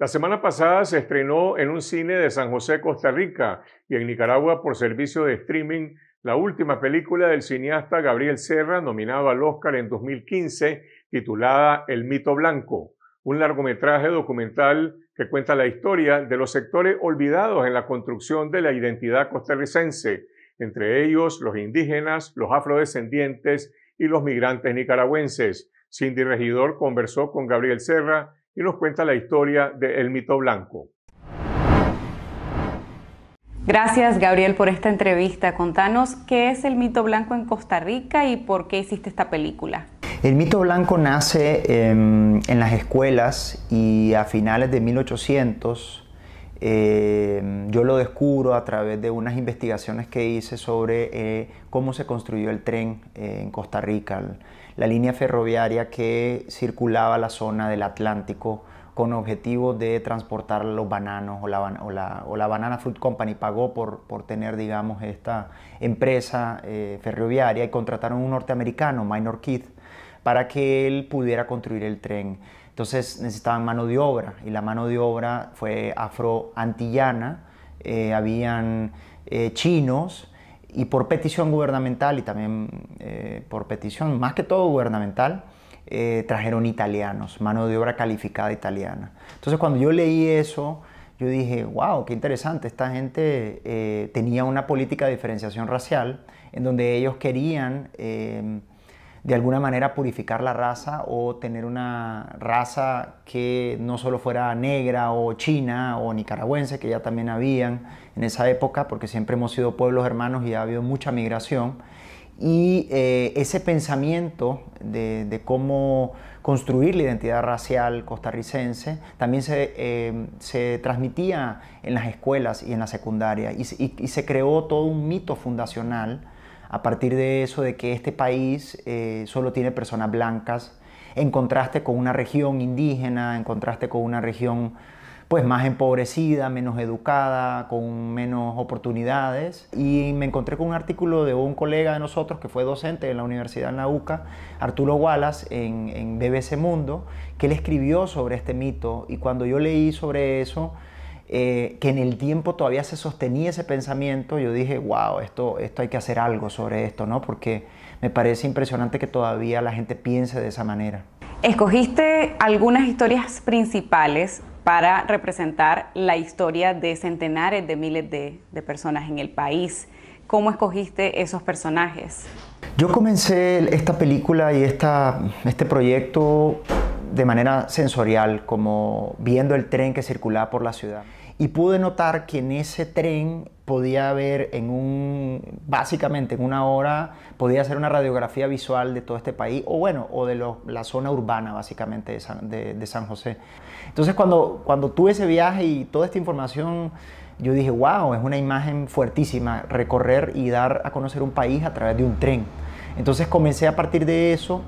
La semana pasada se estrenó en un cine de San José, Costa Rica, y en Nicaragua por servicio de streaming, la última película del cineasta Gabriel Serra, nominado al Oscar en 2015, titulada El mito blanco, un largometraje documental que cuenta la historia de los sectores olvidados en la construcción de la identidad costarricense, entre ellos los indígenas, los afrodescendientes y los migrantes nicaragüenses. Cindy Regidor conversó con Gabriel Serra y nos cuenta la historia del mito blanco. Gracias Gabriel por esta entrevista. Contanos qué es el mito blanco en Costa Rica y por qué hiciste esta película. El mito blanco nace em, en las escuelas y a finales de 1800 eh, yo lo descubro a través de unas investigaciones que hice sobre eh, cómo se construyó el tren eh, en Costa Rica, la línea ferroviaria que circulaba la zona del Atlántico con objetivo de transportar los bananos o la, Banana food Company pagó por, tener, digamos, esta empresa ferroviaria y contrataron a un norteamericano, Minor Keith, para que él pudiera construir el tren. Entonces necesitaban mano de obra y la mano de obra fue afroantillana, eh, habían eh, chinos y por petición gubernamental y también eh, por petición más que todo gubernamental, eh, trajeron italianos, mano de obra calificada italiana. Entonces cuando yo leí eso, yo dije, wow, qué interesante, esta gente tenía una política de diferenciación racial en donde ellos querían de alguna manera purificar la raza o tener una raza que no solo fuera negra o china o nicaragüense, que ya también habían en esa época, porque siempre hemos sido pueblos hermanos y ha habido mucha migración. Y eh, ese pensamiento de, cómo construir la identidad racial costarricense también em, se, transmitía en las escuelas y en la secundaria y se creó todo un mito fundacional a partir de eso de que este país eh, solo tiene personas blancas, en contraste con una región indígena, en contraste con una región pues más empobrecida, menos educada, con menos oportunidades. Y me encontré con un artículo de un colega de nosotros que fue docente en la Universidad de la Arturo Wallace, en, en BBC Mundo, que él escribió sobre este mito. Y cuando yo leí sobre eso, eh, que en el tiempo todavía se sostenía ese pensamiento, yo dije, wow, esto, esto hay que hacer algo sobre esto, ¿no? Porque me parece impresionante que todavía la gente piense de esa manera. Escogiste algunas historias principales para representar la historia de centenares de miles de, personas en el país. ¿Cómo escogiste esos personajes? Yo comencé esta película y este proyecto de manera sensorial, como viendo el tren que circulaba por la ciudad y pude notar que en ese tren podía haber en un, básicamente en una hora, podía hacer una radiografía visual de todo este país, o bueno, o de la zona urbana básicamente de San, José. Entonces cuando, cuando tuve ese viaje y toda esta información, yo dije, wow, es una imagen fuertísima, recorrer y dar a conocer un país a través de un tren. Entonces comencé a partir de eso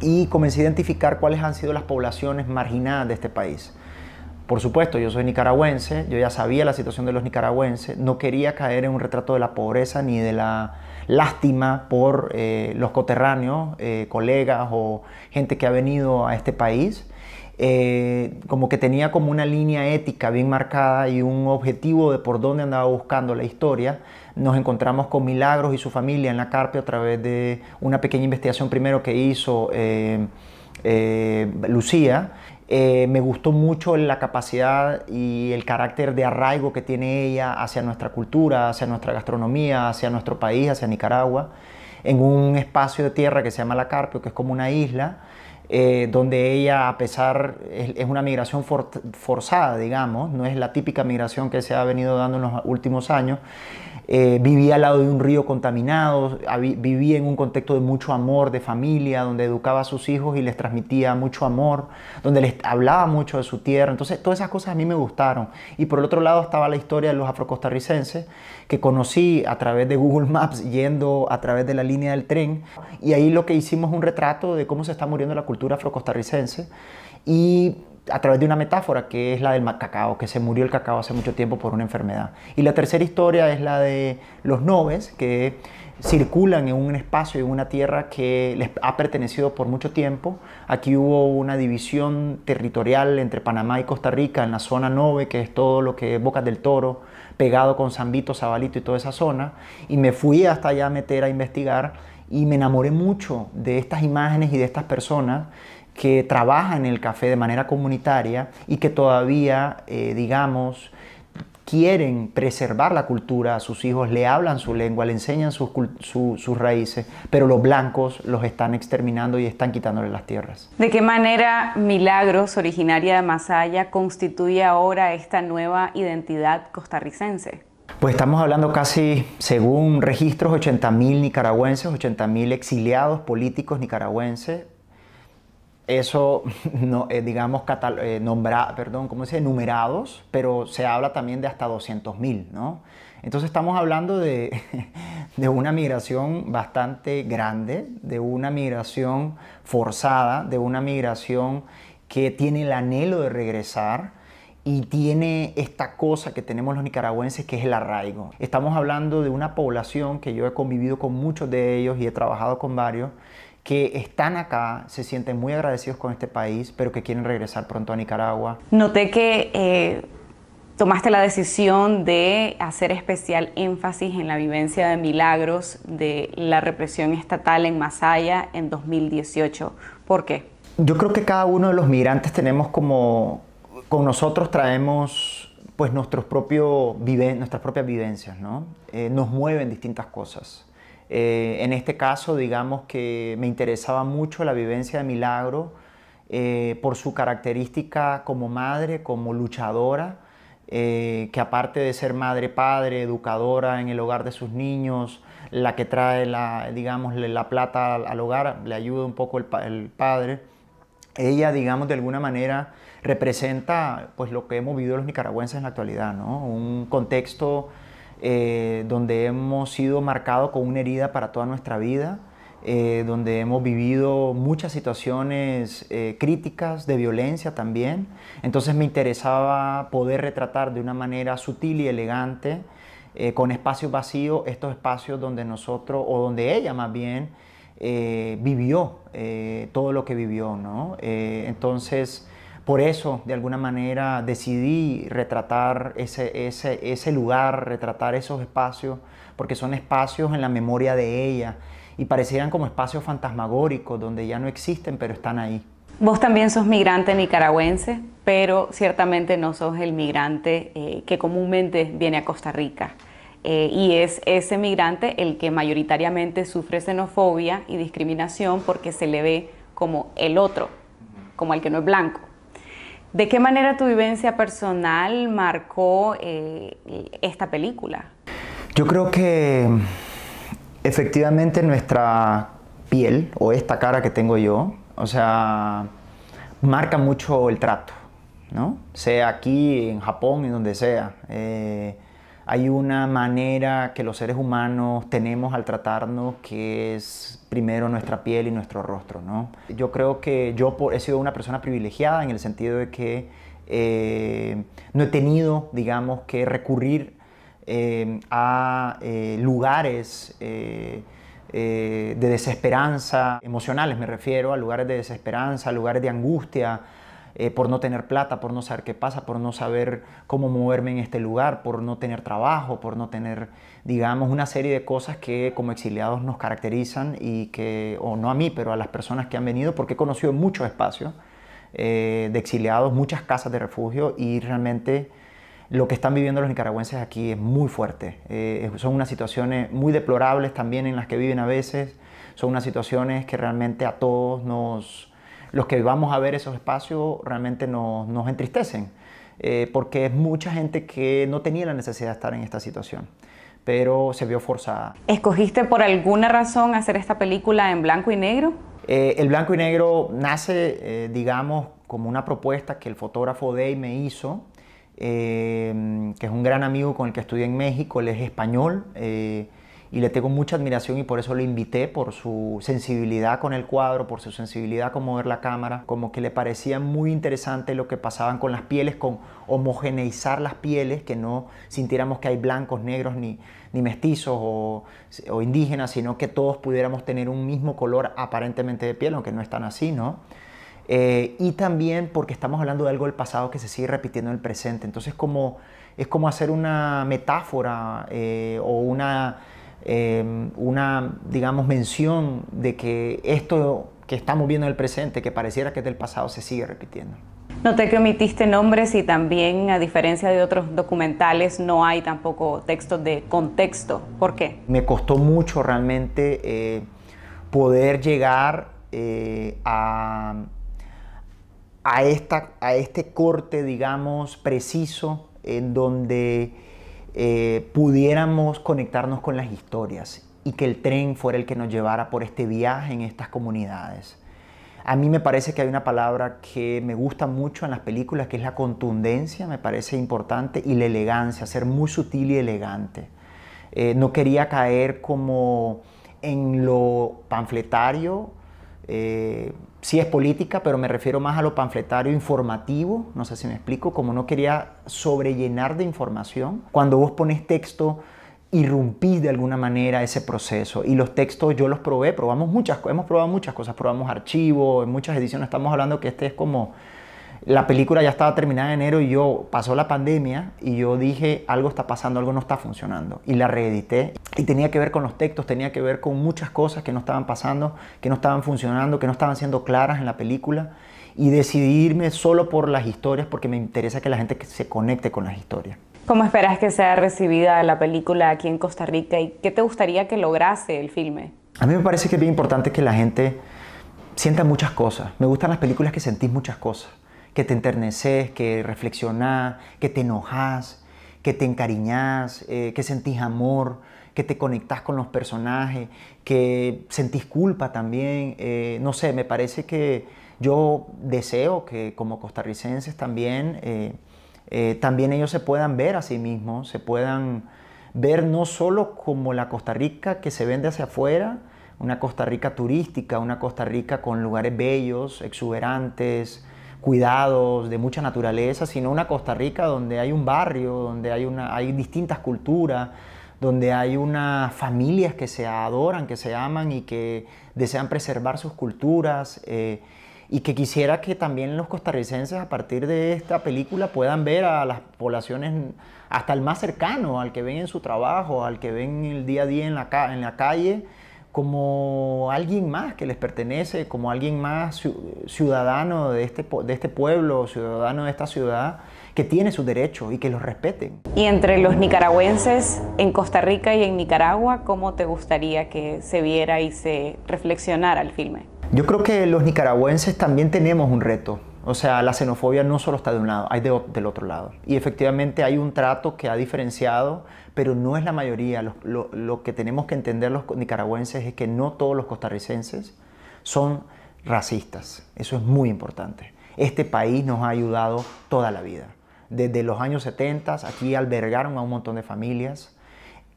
y comencé a identificar cuáles han sido las poblaciones marginadas de este país. Por supuesto, yo soy nicaragüense, yo ya sabía la situación de los nicaragüenses, no quería caer en un retrato de la pobreza ni de la lástima por eh, los coterráneos, eh, colegas o gente que ha venido a este país. Eh, como que tenía como una línea ética bien marcada y un objetivo de por dónde andaba buscando la historia. Nos encontramos con Milagros y su familia en la Carpe a través de una pequeña investigación primero que hizo Lucía eh, me gustó mucho la capacidad y el carácter de arraigo que tiene ella hacia nuestra cultura, hacia nuestra gastronomía, hacia nuestro país, hacia Nicaragua, en un espacio de tierra que se llama La Carpio, que es como una isla, eh, donde ella, a pesar, es, una migración forzada, digamos, no es la típica migración que se ha venido dando en los últimos años. Eh, vivía al lado de un río contaminado, vivía en un contexto de mucho amor, de familia, donde educaba a sus hijos y les transmitía mucho amor, donde les hablaba mucho de su tierra. Entonces, todas esas cosas a mí me gustaron. Y por el otro lado estaba la historia de los afrocostarricenses, que conocí a través de Google Maps, yendo a través de la línea del tren. Y ahí lo que hicimos es un retrato de cómo se está muriendo la cultura cultura afrocostarricense y a través de una metáfora que es la del cacao, que se murió el cacao hace mucho tiempo por una enfermedad. Y la tercera historia es la de los noves que circulan en un espacio, en una tierra que les ha pertenecido por mucho tiempo. Aquí hubo una división territorial entre Panamá y Costa Rica en la zona nove, que es todo lo que es Bocas del Toro, pegado con Zambito, Sabalito y toda esa zona. Y me fui hasta allá a meter a investigar y me enamoré mucho de estas imágenes y de estas personas que trabajan en el café de manera comunitaria y que todavía, eh, digamos, quieren preservar la cultura a sus hijos, le hablan su lengua, le enseñan sus, sus, raíces, pero los blancos los están exterminando y están quitándole las tierras. ¿De qué manera Milagros, originaria de Masaya, constituye ahora esta nueva identidad costarricense? pues estamos hablando casi, según registros, 80.000 nicaragüenses, 80.000 exiliados políticos nicaragüenses. Eso, no, eh, digamos, eh, perdón, ¿cómo dice? Numerados, pero se habla también de hasta 200.000, ¿no? Entonces estamos hablando de, de, una migración bastante grande, de una migración forzada, de una migración que tiene el anhelo de regresar, y tiene esta cosa que tenemos los nicaragüenses que es el arraigo. Estamos hablando de una población que yo he convivido con muchos de ellos y he trabajado con varios que están acá, se sienten muy agradecidos con este país, pero que quieren regresar pronto a Nicaragua. Noté que eh, tomaste la decisión de hacer especial énfasis en la vivencia de milagros de la represión estatal en Masaya en 2018. ¿Por qué? Yo creo que cada uno de los migrantes tenemos como, con nosotros traemos pues nuestros propio, nuestras propias vivencias, ¿no? Eh, nos mueven distintas cosas. Eh, en este caso, digamos que me interesaba mucho la vivencia de Milagro eh, por su característica como madre, como luchadora, que aparte de ser madre, padre, educadora en el hogar de sus niños, la que trae la, digamos, la plata al hogar, le ayuda un poco el, el padre, ella, digamos, de alguna manera representa pues, lo que hemos vivido los nicaragüenses en la actualidad, ¿no? un contexto eh, donde hemos sido marcados con una herida para toda nuestra vida, eh, donde hemos vivido muchas situaciones eh, críticas de violencia también. Entonces me interesaba poder retratar de una manera sutil y elegante, con espacios vacíos, estos espacios donde nosotros, o donde ella más bien, vivió todo lo que vivió. ¿no? entonces, por eso, de alguna manera, decidí retratar ese, lugar, retratar esos espacios, porque son espacios en la memoria de ella y parecieran como espacios fantasmagóricos, donde ya no existen, pero están ahí. Vos también sos migrante nicaragüense, pero ciertamente no sos el migrante eh, que comúnmente viene a Costa Rica. Eh, y es ese migrante el que mayoritariamente sufre xenofobia y discriminación porque se le ve como el otro, como el que no es blanco. ¿De qué manera tu vivencia personal marcó eh, esta película? Yo creo que efectivamente nuestra piel o esta cara que tengo yo, o sea, marca mucho el trato, ¿no? Sea aquí, en Japón, y donde sea. Eh, hay una manera que los seres humanos tenemos al tratarnos que es primero nuestra piel y nuestro rostro, ¿no? Yo creo que yo he sido una persona privilegiada en el sentido de que eh, no he tenido, digamos, que recurrir eh, a eh, lugares de desesperanza emocionales, me refiero a lugares de desesperanza, lugares de angustia, eh, por no tener plata, por no saber qué pasa, por no saber cómo moverme en este lugar, por no tener trabajo, por no tener, digamos, una serie de cosas que como exiliados nos caracterizan y que, o no a mí, pero a las personas que han venido, porque he conocido muchos espacios eh, de exiliados, muchas casas de refugio y realmente lo que están viviendo los nicaragüenses aquí es muy fuerte. Eh, son unas situaciones muy deplorables también en las que viven a veces. Son unas situaciones que realmente a todos nos, los que vamos a ver esos espacios realmente nos, entristecen, eh, porque es mucha gente que no tenía la necesidad de estar en esta situación pero se vio forzada. ¿Escogiste por alguna razón hacer esta película en blanco y negro? Eh, el blanco y negro nace, eh, digamos, como una propuesta que el fotógrafo Day me hizo, que es un gran amigo con el que estudié en México, él es español, y le tengo mucha admiración y por eso lo invité, por su sensibilidad con el cuadro, por su sensibilidad con mover la cámara, como que le parecía muy interesante lo que pasaban con las pieles, con homogeneizar las pieles, que no sintiéramos que hay blancos, negros ni, ni mestizos o, indígenas, sino que todos pudiéramos tener un mismo color aparentemente de piel, aunque no están así, ¿no? Eh, y también porque estamos hablando de algo del pasado que se sigue repitiendo en el presente. Entonces como, es como hacer una metáfora eh, o una Em, una, digamos, mención de que esto que estamos viendo en el presente, que pareciera que es del pasado, se sigue repitiendo. Noté que omitiste nombres y también, a diferencia de otros documentales, no hay tampoco textos de contexto. ¿Por qué? Me costó mucho realmente eh, poder llegar eh, a, a, esta, a este corte, digamos, preciso, en donde eh, pudiéramos conectarnos con las historias y que el tren fuera el que nos llevara por este viaje en estas comunidades. A mí me parece que hay una palabra que me gusta mucho en las películas, que es la contundencia, me parece importante, y la elegancia, ser muy sutil y elegante. Eh, no quería caer como en lo panfletario si eh, sí es política, pero me refiero más a lo panfletario informativo, no sé si me explico, como no quería sobrellenar de información. Cuando vos pones texto, irrumpís de alguna manera ese proceso. Y los textos yo los probé, probamos muchas, hemos probado muchas cosas, probamos archivos, en muchas ediciones estamos hablando que este es como la película ya estaba terminada en enero y yo pasó la pandemia y yo dije algo está pasando, algo no está funcionando y la reedité y tenía que ver con los textos, tenía que ver con muchas cosas que no estaban pasando, que no estaban funcionando, que no estaban siendo claras en la película y decidí irme solo por las historias porque me interesa que la gente se conecte con las historias. ¿Cómo esperas que sea recibida la película aquí en Costa Rica y qué te gustaría que lograse el filme? A mí me parece que es bien importante que la gente sienta muchas cosas. Me gustan las películas que sentís muchas cosas que te enterneces, que reflexionás, que te enojas, que te encariñás, eh, que sentís amor, que te conectás con los personajes, que sentís culpa también. Eh, no sé, me parece que yo deseo que como costarricenses también, eh, también ellos se puedan ver a sí mismos, se puedan ver no solo como la Costa Rica que se vende hacia afuera, una Costa Rica turística, una Costa Rica con lugares bellos, exuberantes, cuidados, de mucha naturaleza, sino una Costa Rica donde hay un barrio, donde hay, una, hay distintas culturas, donde hay unas familias que se adoran, que se aman y que desean preservar sus culturas. Eh, y que quisiera que también los costarricenses a partir de esta película puedan ver a las poblaciones hasta el más cercano, al que ven en su trabajo, al que ven el día a día en la, en la calle, como alguien más que les pertenece, como alguien más ciudadano este de este, pueblo, ciudadano de esta ciudad, que tiene sus derechos y que los respeten. Y entre los nicaragüenses en Costa Rica y en Nicaragua, ¿cómo te gustaría que se viera y se reflexionara el filme? Yo creo que los nicaragüenses también tenemos un reto o sea, la xenofobia no solo está de un lado, hay del otro lado. Y efectivamente hay un trato que ha diferenciado, pero no es la mayoría. Lo, que tenemos que entender los nicaragüenses es que no todos los costarricenses son racistas. Eso es muy importante. Este país nos ha ayudado toda la vida. Desde los años 70 aquí albergaron a un montón de familias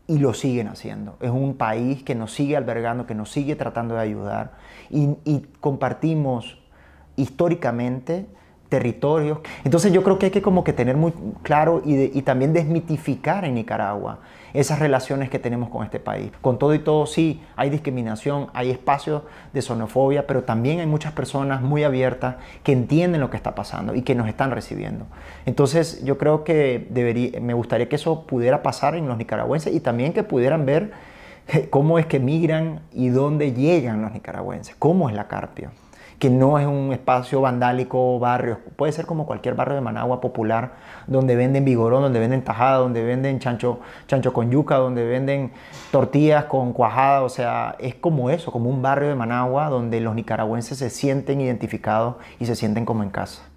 y lo siguen haciendo. Es un país que nos sigue albergando, que nos sigue tratando de ayudar y compartimos históricamente, territorios. Entonces yo creo que hay que como que tener muy claro y, también desmitificar en Nicaragua esas relaciones que tenemos con este país. Con todo y todo, sí, hay discriminación, hay espacios de xenofobia, pero también hay muchas personas muy abiertas que entienden lo que está pasando y que nos están recibiendo. Entonces, yo creo que debería, me gustaría que eso pudiera pasar en los nicaragüenses y también que pudieran ver eh, cómo es que migran y dónde llegan los nicaragüenses, cómo es la carpio que no es un espacio vandálico, o barrio, puede ser como cualquier barrio de Managua popular, donde venden vigorón, donde venden tajada, donde venden chancho, chancho con yuca, donde venden tortillas con cuajada, o sea, es como eso, como un barrio de Managua donde los nicaragüenses se sienten identificados y se sienten como en casa.